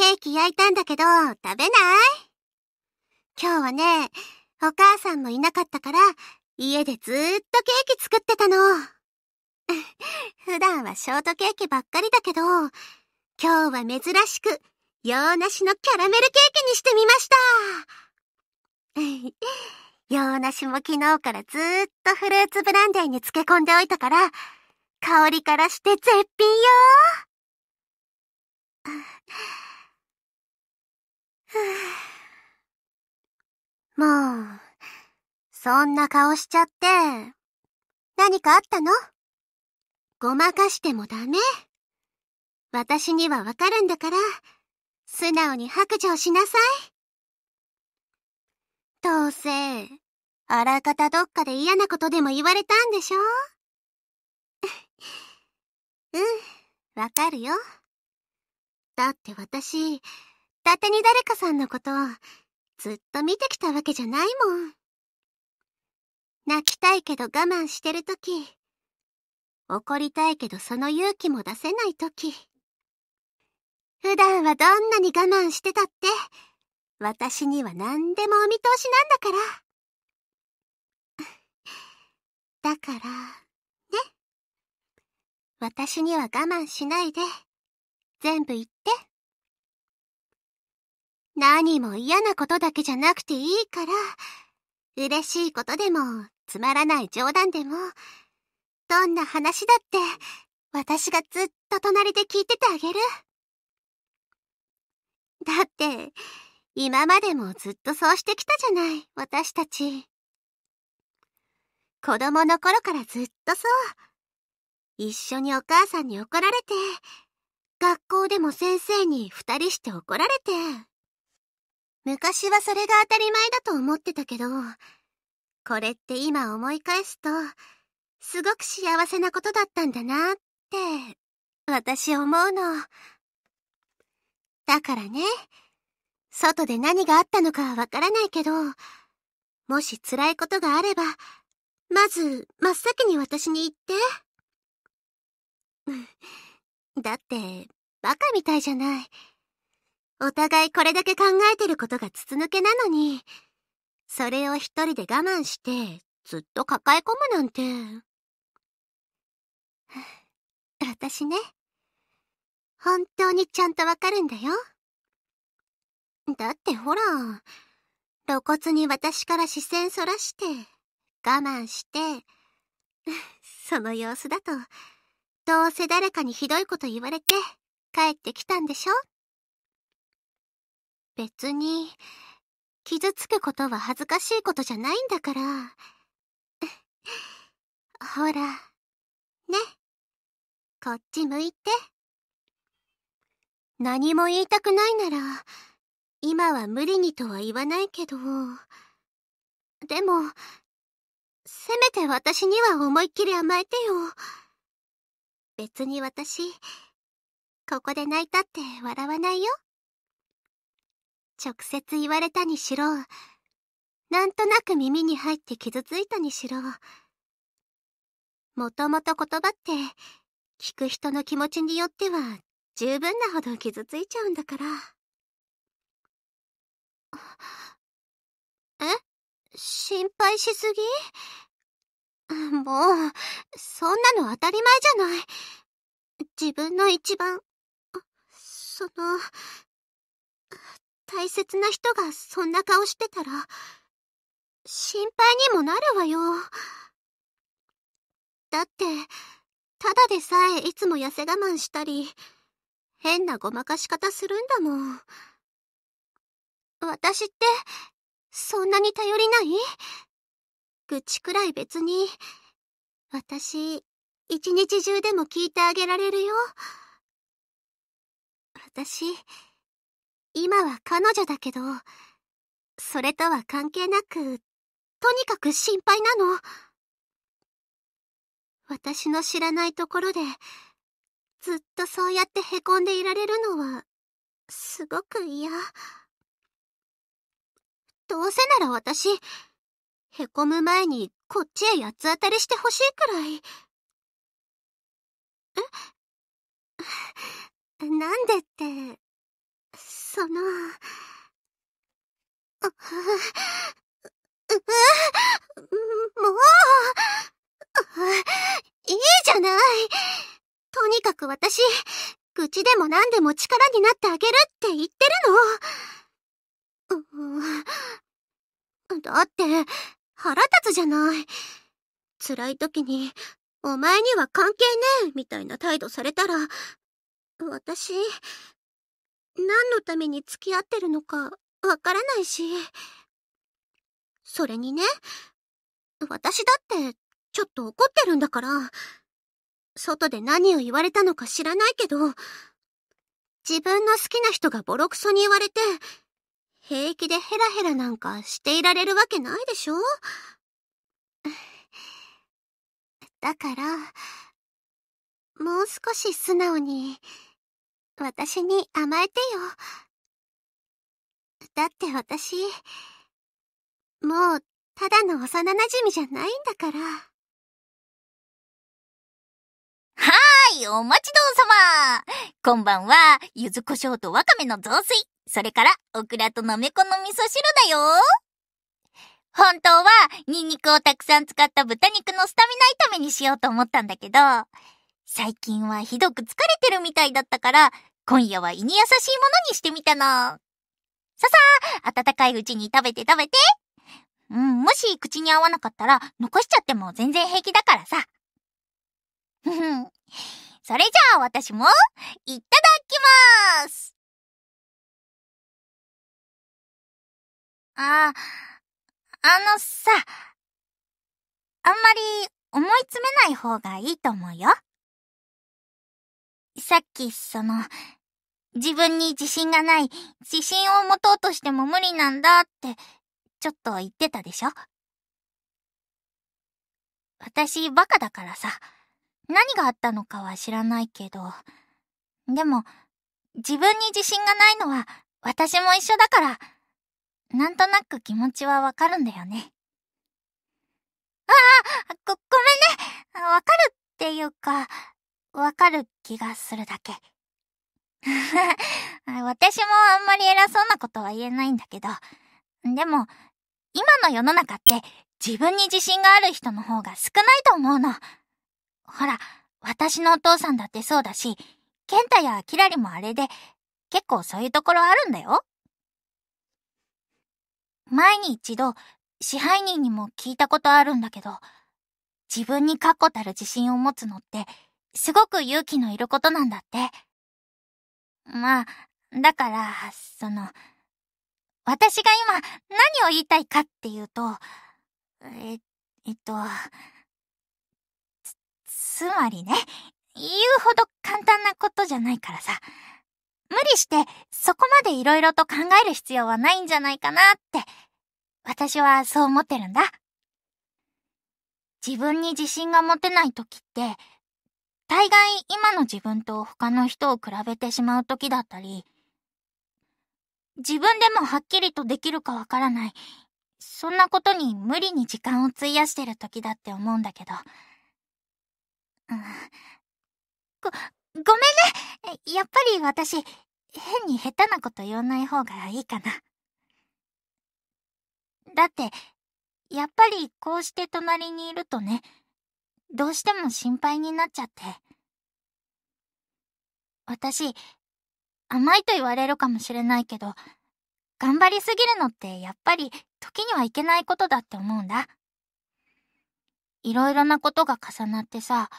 ケーキ焼いたんだけど、食べない今日はね、お母さんもいなかったから、家でずーっとケーキ作ってたの。普段はショートケーキばっかりだけど、今日は珍しく、洋梨のキャラメルケーキにしてみました。洋梨も昨日からずーっとフルーツブランデーに漬け込んでおいたから、香りからして絶品よ もう、そんな顔しちゃって、何かあったのごまかしてもダメ。私にはわかるんだから、素直に白状しなさい。どうせ、あらかたどっかで嫌なことでも言われたんでしょ うん、わかるよ。だって私、片手に誰かさんのことをずっと見てきたわけじゃないもん。泣きたいけど我慢してるとき、怒りたいけどその勇気も出せないとき、普段はどんなに我慢してたって、私には何でもお見通しなんだから。だから、ね。私には我慢しないで、全部言っ何も嫌なことだけじゃなくていいから、嬉しいことでも、つまらない冗談でも、どんな話だって、私がずっと隣で聞いててあげる。だって、今までもずっとそうしてきたじゃない、私たち。子供の頃からずっとそう。一緒にお母さんに怒られて、学校でも先生に二人して怒られて、昔はそれが当たり前だと思ってたけど、これって今思い返すと、すごく幸せなことだったんだなって、私思うの。だからね、外で何があったのかはわからないけど、もし辛いことがあれば、まず真っ先に私に言って。だって、バカみたいじゃない。お互いこれだけ考えてることが筒抜けなのに、それを一人で我慢して、ずっと抱え込むなんて。私ね、本当にちゃんとわかるんだよ。だってほら、露骨に私から視線そらして、我慢して、その様子だと、どうせ誰かにひどいこと言われて、帰ってきたんでしょ別に、傷つくことは恥ずかしいことじゃないんだから。ほら、ね。こっち向いて。何も言いたくないなら、今は無理にとは言わないけど。でも、せめて私には思いっきり甘えてよ。別に私、ここで泣いたって笑わないよ。直接言われたにしろ、なんとなく耳に入って傷ついたにしろ、もともと言葉って、聞く人の気持ちによっては十分なほど傷ついちゃうんだから。え心配しすぎもう、そんなの当たり前じゃない。自分の一番、その、大切な人がそんな顔してたら、心配にもなるわよ。だって、ただでさえいつも痩せ我慢したり、変なごまかし方するんだもん。私って、そんなに頼りない愚痴くらい別に、私、一日中でも聞いてあげられるよ。私、今は彼女だけど、それとは関係なく、とにかく心配なの。私の知らないところで、ずっとそうやって凹んでいられるのは、すごく嫌。どうせなら私、凹む前にこっちへ八つ当たりしてほしいくらい。え なんでって、その、う、う、う、もう、いいじゃない。とにかく私、愚痴でも何でも力になってあげるって言ってるの。だって、腹立つじゃない。辛い時に、お前には関係ねえみたいな態度されたら、私、何のために付き合ってるのかわからないし。それにね、私だってちょっと怒ってるんだから、外で何を言われたのか知らないけど、自分の好きな人がボロクソに言われて、平気でヘラヘラなんかしていられるわけないでしょだから、もう少し素直に。私に甘えてよ。だって私、もう、ただの幼馴染じゃないんだから。はーい、お待ちどうさまこんばんは、ゆず胡椒とわかめの雑炊、それから、オクラとなめこの味噌汁だよ本当は、ニンニクをたくさん使った豚肉のスタミナ炒めにしようと思ったんだけど、最近はひどく疲れてるみたいだったから、今夜は胃に優しいものにしてみたの。ささあ、温かいうちに食べて食べて。うん、もし口に合わなかったら、残しちゃっても全然平気だからさ。ふふん。それじゃあ私も、いただきますあ、あのさ、あんまり思い詰めない方がいいと思うよ。さっきその、自分に自信がない、自信を持とうとしても無理なんだって、ちょっと言ってたでしょ私バカだからさ、何があったのかは知らないけど、でも、自分に自信がないのは私も一緒だから、なんとなく気持ちはわかるんだよね。ああ、ご、ごめんね。わかるっていうか、わかる気がするだけ。私もあんまり偉そうなことは言えないんだけど。でも、今の世の中って自分に自信がある人の方が少ないと思うの。ほら、私のお父さんだってそうだし、ケンタやキラリもあれで、結構そういうところあるんだよ。前に一度、支配人にも聞いたことあるんだけど、自分に確固たる自信を持つのって、すごく勇気のいることなんだって。まあ、だから、その、私が今何を言いたいかっていうと、え、えっと、つ、つまりね、言うほど簡単なことじゃないからさ、無理してそこまで色々と考える必要はないんじゃないかなって、私はそう思ってるんだ。自分に自信が持てない時って、大概今の自分と他の人を比べてしまう時だったり、自分でもはっきりとできるかわからない、そんなことに無理に時間を費やしてる時だって思うんだけど。うん、ご、ごめんねやっぱり私、変に下手なこと言わない方がいいかな。だって、やっぱりこうして隣にいるとね、どうしても心配になっちゃって。私、甘いと言われるかもしれないけど、頑張りすぎるのってやっぱり時にはいけないことだって思うんだ。いろいろなことが重なってさ、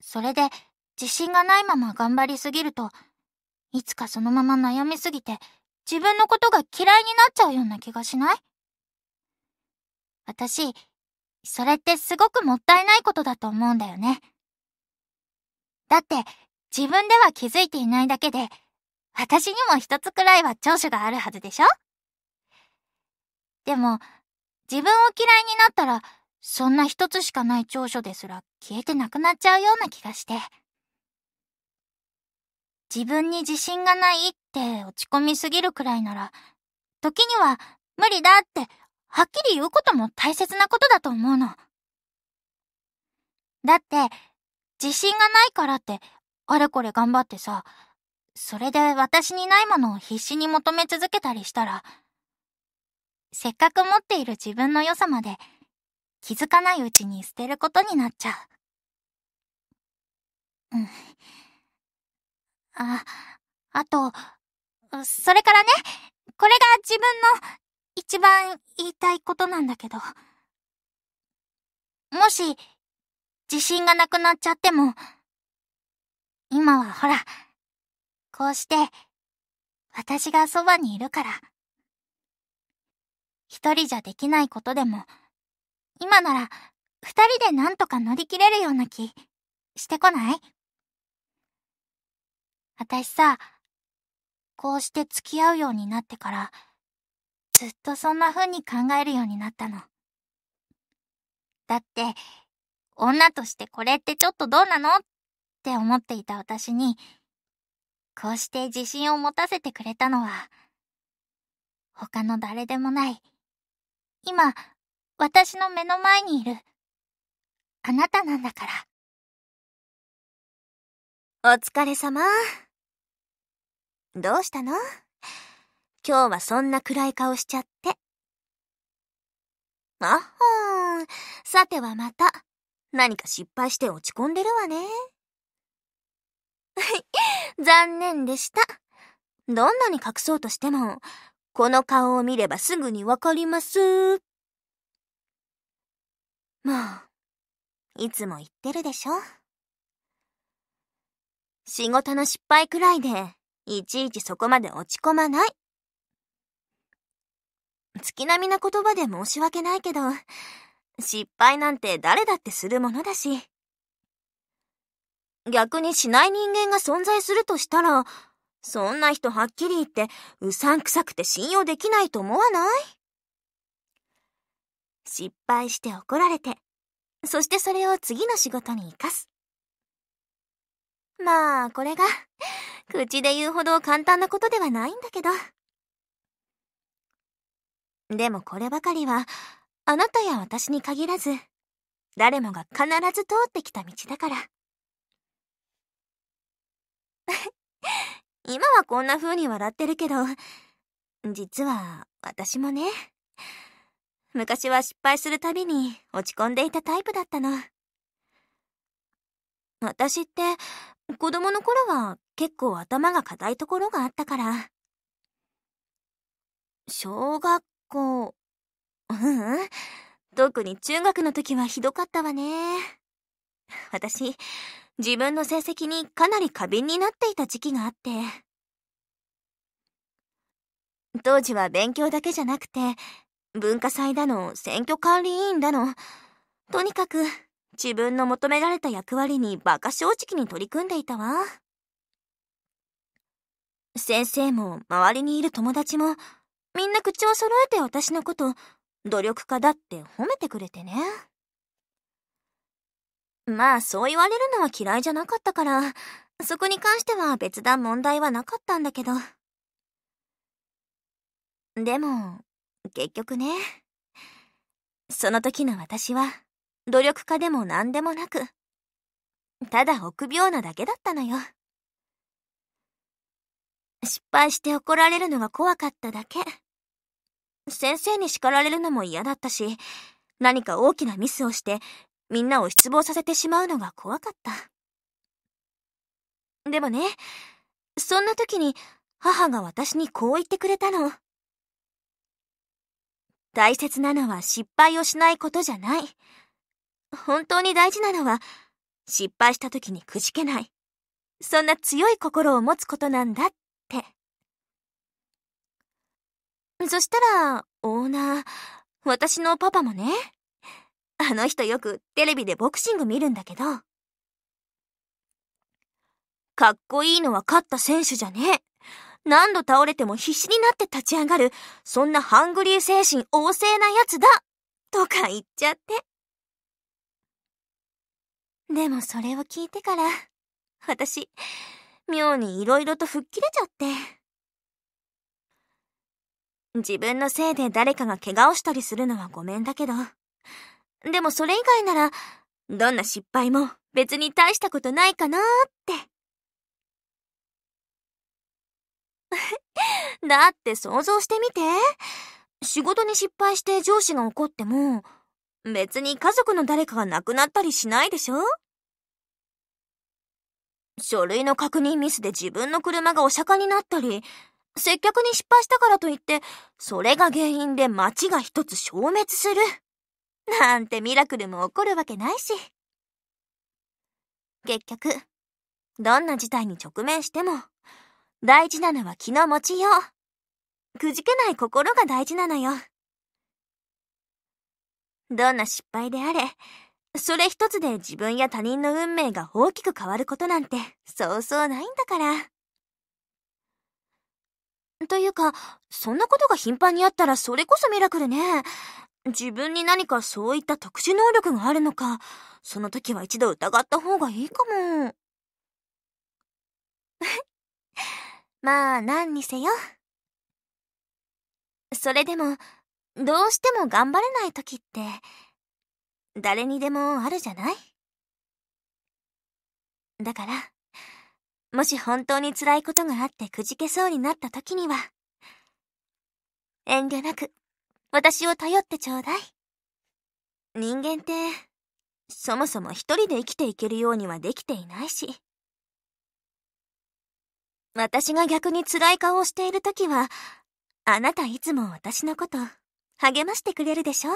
それで自信がないまま頑張りすぎると、いつかそのまま悩みすぎて自分のことが嫌いになっちゃうような気がしない私、それってすごくもったいないことだと思うんだよね。だって、自分では気づいていないだけで、私にも一つくらいは長所があるはずでしょでも、自分を嫌いになったら、そんな一つしかない長所ですら消えてなくなっちゃうような気がして。自分に自信がないって落ち込みすぎるくらいなら、時には無理だってはっきり言うことも大切なことだと思うの。だって、自信がないからって、あれこれ頑張ってさ、それで私にないものを必死に求め続けたりしたら、せっかく持っている自分の良さまで気づかないうちに捨てることになっちゃう。うん。あ、あと、それからね、これが自分の一番言いたいことなんだけど。もし、自信がなくなっちゃっても、今はほら、こうして、私がそばにいるから。一人じゃできないことでも、今なら、二人でなんとか乗り切れるような気、してこない私さ、こうして付き合うようになってから、ずっとそんな風に考えるようになったの。だって、女としてこれってちょっとどうなのって思っていた私に、こうして自信を持たせてくれたのは、他の誰でもない、今、私の目の前にいる、あなたなんだから。お疲れ様。どうしたの今日はそんな暗い顔しちゃって。あほーん。さてはまた、何か失敗して落ち込んでるわね。残念でした。どんなに隠そうとしても、この顔を見ればすぐにわかります。もう、いつも言ってるでしょ。仕事の失敗くらいで、いちいちそこまで落ち込まない。月並みな言葉で申し訳ないけど、失敗なんて誰だってするものだし。逆にしない人間が存在するとしたら、そんな人はっきり言ってうさんくさくて信用できないと思わない失敗して怒られて、そしてそれを次の仕事に活かす。まあ、これが、口で言うほど簡単なことではないんだけど。でもこればかりは、あなたや私に限らず、誰もが必ず通ってきた道だから。今はこんな風に笑ってるけど、実は私もね、昔は失敗するたびに落ち込んでいたタイプだったの。私って子供の頃は結構頭が固いところがあったから。小学校。ううん。特に中学の時はひどかったわね。私、自分の成績にかなり過敏になっていた時期があって。当時は勉強だけじゃなくて、文化祭だの、選挙管理委員だの、とにかく自分の求められた役割に馬鹿正直に取り組んでいたわ。先生も周りにいる友達もみんな口を揃えて私のこと、努力家だって褒めてくれてね。まあ、そう言われるのは嫌いじゃなかったから、そこに関しては別段問題はなかったんだけど。でも、結局ね、その時の私は、努力家でも何でもなく、ただ臆病なだけだったのよ。失敗して怒られるのが怖かっただけ。先生に叱られるのも嫌だったし、何か大きなミスをして、みんなを失望させてしまうのが怖かった。でもね、そんな時に母が私にこう言ってくれたの。大切なのは失敗をしないことじゃない。本当に大事なのは、失敗した時にくじけない。そんな強い心を持つことなんだって。そしたら、オーナー、私のパパもね。あの人よくテレビでボクシング見るんだけど。かっこいいのは勝った選手じゃね何度倒れても必死になって立ち上がる、そんなハングリー精神旺盛なやつだとか言っちゃって。でもそれを聞いてから、私、妙に色々と吹っ切れちゃって。自分のせいで誰かが怪我をしたりするのはごめんだけど。でもそれ以外なら、どんな失敗も別に大したことないかなーって。だって想像してみて。仕事に失敗して上司が怒っても、別に家族の誰かが亡くなったりしないでしょ書類の確認ミスで自分の車がお釈迦になったり、接客に失敗したからといって、それが原因で町が一つ消滅する。なんてミラクルも起こるわけないし。結局、どんな事態に直面しても、大事なのは気の持ちよう。くじけない心が大事なのよ。どんな失敗であれ、それ一つで自分や他人の運命が大きく変わることなんて、そうそうないんだから。というか、そんなことが頻繁にあったらそれこそミラクルね。自分に何かそういった特殊能力があるのか、その時は一度疑った方がいいかも。まあ、何にせよ。それでも、どうしても頑張れない時って、誰にでもあるじゃないだから、もし本当に辛いことがあってくじけそうになった時には、遠慮なく、私を頼ってちょうだい。人間って、そもそも一人で生きていけるようにはできていないし。私が逆に辛い顔をしている時は、あなたいつも私のこと、励ましてくれるでしょ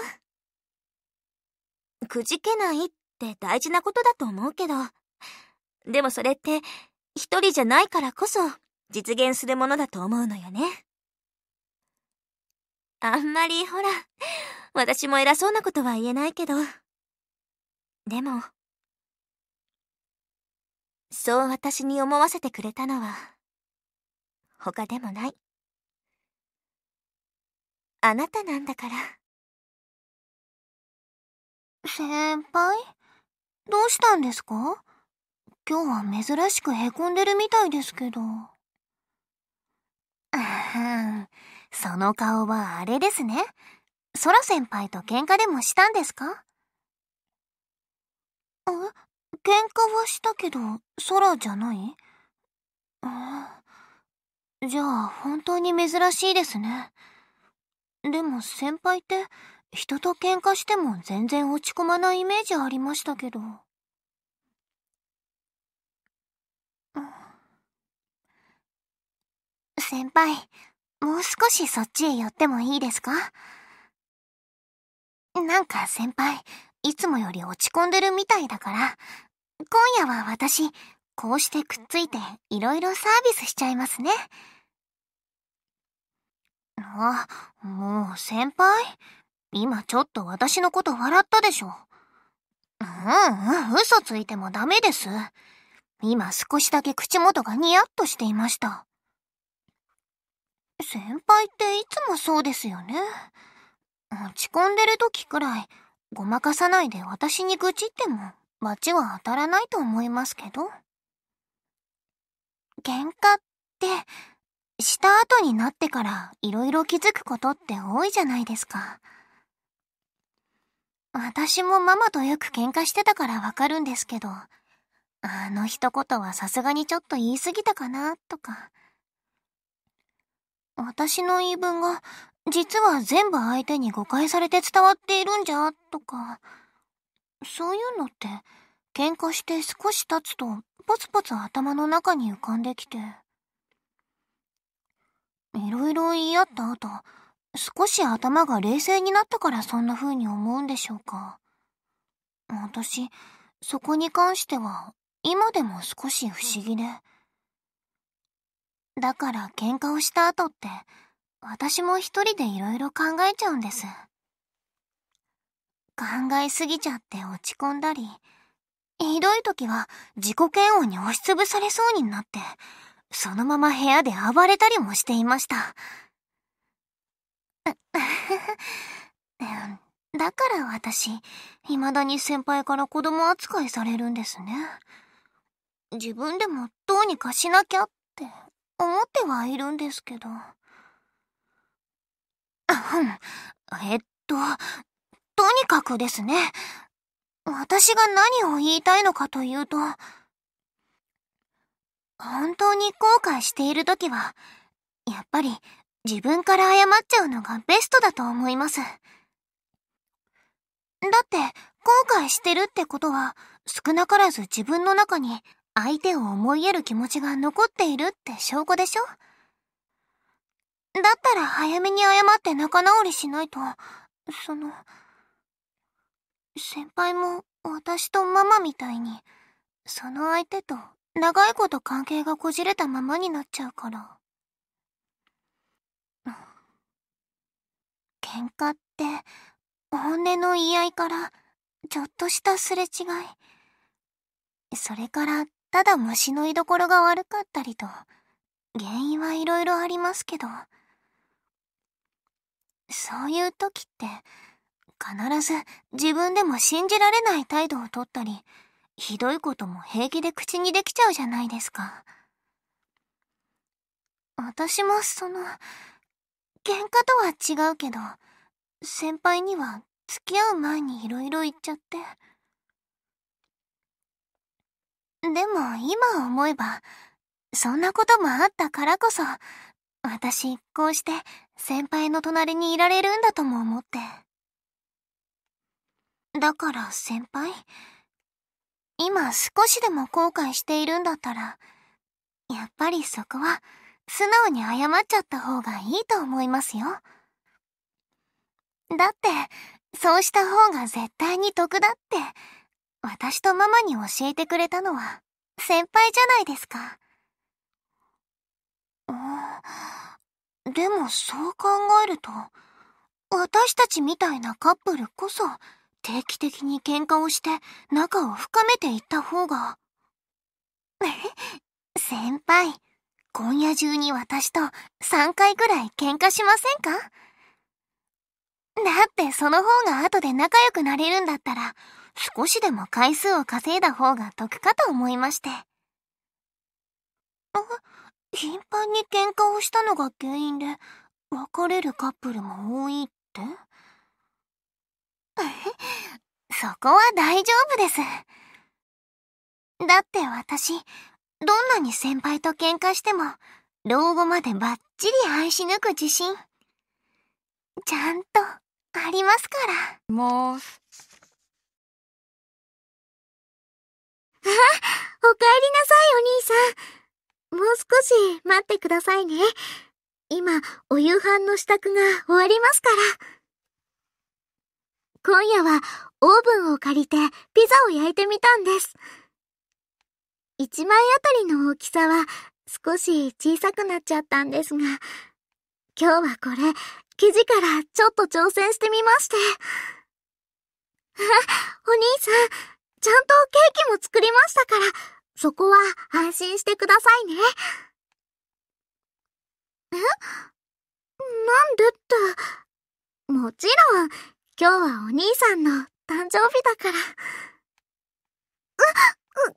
くじけないって大事なことだと思うけど、でもそれって、一人じゃないからこそ実現するものだと思うのよね。あんまりほら、私も偉そうなことは言えないけど。でも、そう私に思わせてくれたのは、他でもない。あなたなんだから。先輩どうしたんですか今日は珍しくへこんでるみたいですけど。あん、その顔はあれですね。ソラ先輩と喧嘩でもしたんですかえ喧嘩はしたけど、ソラじゃないじゃあ本当に珍しいですね。でも先輩って人と喧嘩しても全然落ち込まないイメージありましたけど。先輩、もう少しそっちへ寄ってもいいですかなんか先輩、いつもより落ち込んでるみたいだから、今夜は私、こうしてくっついていろいろサービスしちゃいますね。あ、もう先輩、今ちょっと私のこと笑ったでしょ。うんうん、嘘ついてもダメです。今少しだけ口元がニヤッとしていました。先輩っていつもそうですよね。落ち込んでる時くらい、ごまかさないで私に愚痴っても、罰は当たらないと思いますけど。喧嘩って、した後になってから色々気づくことって多いじゃないですか。私もママとよく喧嘩してたからわかるんですけど、あの一言はさすがにちょっと言い過ぎたかな、とか。私の言い分が、実は全部相手に誤解されて伝わっているんじゃ、とか、そういうのって、喧嘩して少し経つと、ポツポツ頭の中に浮かんできて。いろいろ言い合った後、少し頭が冷静になったからそんな風に思うんでしょうか。私、そこに関しては、今でも少し不思議で。だから喧嘩をした後って、私も一人でいろいろ考えちゃうんです。考えすぎちゃって落ち込んだり、ひどい時は自己嫌悪に押しつぶされそうになって、そのまま部屋で暴れたりもしていました。だから私、未だに先輩から子供扱いされるんですね。自分でもどうにかしなきゃって思ってはいるんですけど。えっと、とにかくですね、私が何を言いたいのかというと、本当に後悔しているときは、やっぱり自分から謝っちゃうのがベストだと思います。だって、後悔してるってことは、少なからず自分の中に相手を思いやる気持ちが残っているって証拠でしょだったら早めに謝って仲直りしないと、その、先輩も私とママみたいに、その相手と長いこと関係がこじれたままになっちゃうから。喧嘩って、本音の言い合いから、ちょっとしたすれ違い。それからただ虫の居所が悪かったりと、原因はいろいろありますけど、そういう時って、必ず自分でも信じられない態度をとったり、ひどいことも平気で口にできちゃうじゃないですか。私もその、喧嘩とは違うけど、先輩には付き合う前にいろいろ言っちゃって。でも今思えば、そんなこともあったからこそ、私、こうして先輩の隣にいられるんだとも思って。だから先輩、今少しでも後悔しているんだったら、やっぱりそこは素直に謝っちゃった方がいいと思いますよ。だって、そうした方が絶対に得だって、私とママに教えてくれたのは先輩じゃないですか。うん、でもそう考えると、私たちみたいなカップルこそ定期的に喧嘩をして仲を深めていった方が。先輩、今夜中に私と3回ぐらい喧嘩しませんかだってその方が後で仲良くなれるんだったら、少しでも回数を稼いだ方が得かと思いまして。あ、頻繁に喧嘩をしたのが原因で、別れるカップルも多いってそこは大丈夫です。だって私、どんなに先輩と喧嘩しても、老後までバッチリ愛し抜く自信。ちゃんと、ありますから。もう。あ、お帰りなさい、お兄さん。もう少し待ってくださいね。今、お夕飯の支度が終わりますから。今夜は、オーブンを借りて、ピザを焼いてみたんです。一枚あたりの大きさは、少し小さくなっちゃったんですが、今日はこれ、生地からちょっと挑戦してみまして。あ、お兄さん、ちゃんとケーキも作りましたから、そこは安心してくださいね。えなんでって。もちろん、今日はお兄さんの誕生日だから。う、う、あの、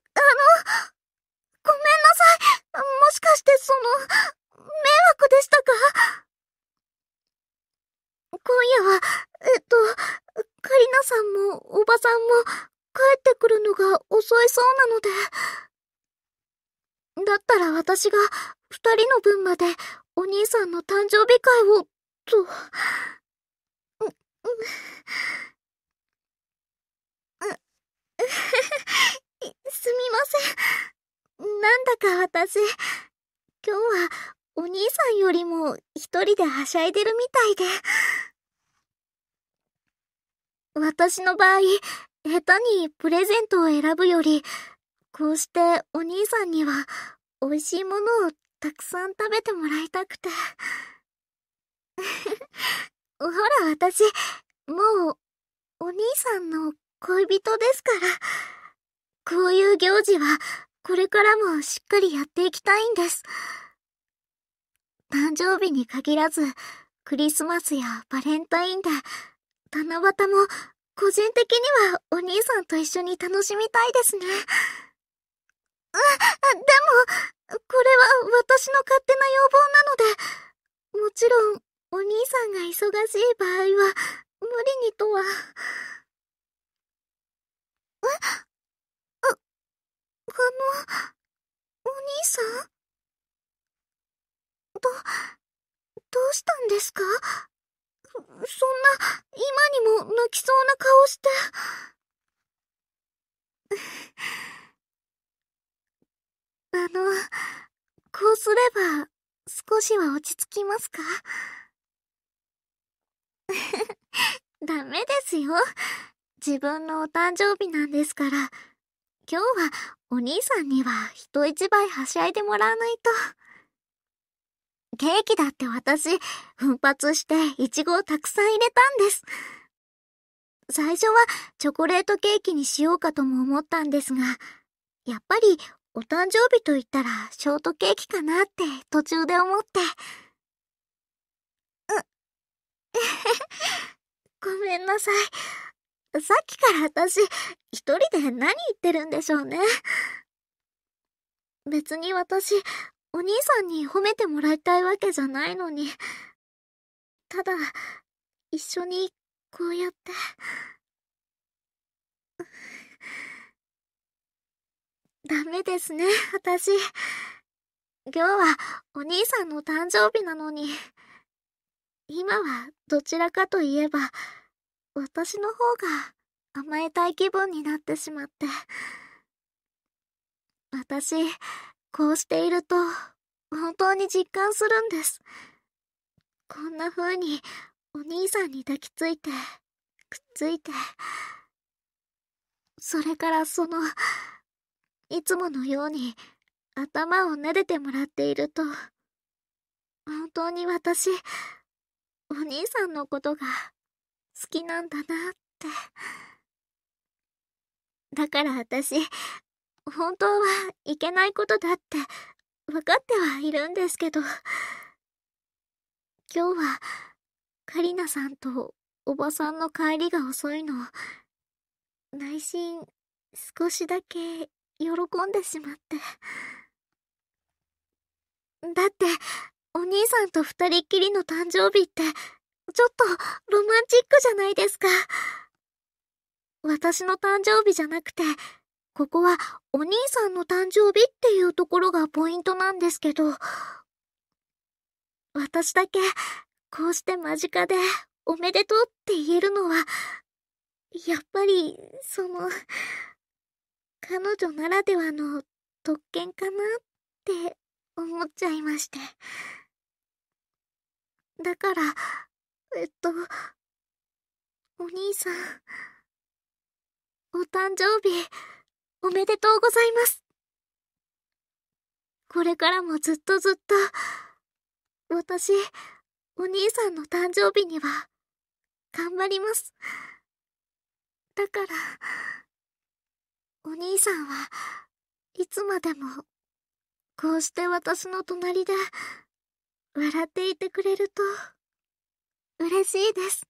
ごめんなさい。もしかしてその、迷惑でしたか今夜は、えっと、カリナさんも、おばさんも、帰ってくるのが遅いそうなので。だったら私が二人の分までお兄さんの誕生日会を、と。すみません。なんだか私、今日はお兄さんよりも一人ではしゃいでるみたいで。私の場合、下手にプレゼントを選ぶより、こうしてお兄さんには美味しいものをたくさん食べてもらいたくて。ほら私、もう、お兄さんの恋人ですから、こういう行事はこれからもしっかりやっていきたいんです。誕生日に限らず、クリスマスやバレンタインで、七夕も個人的にはお兄さんと一緒に楽しみたいですね。あ、でも、これは私の勝手な要望なので、もちろん、お兄さんが忙しい場合は、無理にとは。えあ、あの、お兄さんど、どうしたんですかそんな、今にも泣きそうな顔して。あの、こうすれば、少しは落ち着きますか ダメですよ。自分のお誕生日なんですから、今日はお兄さんには人一倍はしゃいでもらわないと。ケーキだって私、奮発してイチゴをたくさん入れたんです。最初はチョコレートケーキにしようかとも思ったんですが、やっぱりお誕生日と言ったらショートケーキかなって途中で思って。う、ごめんなさい。さっきから私、一人で何言ってるんでしょうね。別に私、お兄さんに褒めてもらいたいわけじゃないのに。ただ、一緒にこうやって。ダメですね、私。今日はお兄さんの誕生日なのに。今はどちらかといえば、私の方が甘えたい気分になってしまって。私、こうしていると、本当に実感するんです。こんな風に、お兄さんに抱きついて、くっついて、それからその、いつものように、頭を撫でてもらっていると、本当に私、お兄さんのことが好きなんだなって。だから私、本当はいけないことだって分かってはいるんですけど今日はカリナさんとおばさんの帰りが遅いの内心少しだけ喜んでしまってだってお兄さんと二人っきりの誕生日ってちょっとロマンチックじゃないですか私の誕生日じゃなくてここはお兄さんの誕生日っていうところがポイントなんですけど、私だけこうして間近でおめでとうって言えるのは、やっぱり、その、彼女ならではの特権かなって思っちゃいまして。だから、えっと、お兄さん、お誕生日、おめでとうございます。これからもずっとずっと、私、お兄さんの誕生日には、頑張ります。だから、お兄さんはいつまでも、こうして私の隣で、笑っていてくれると、嬉しいです。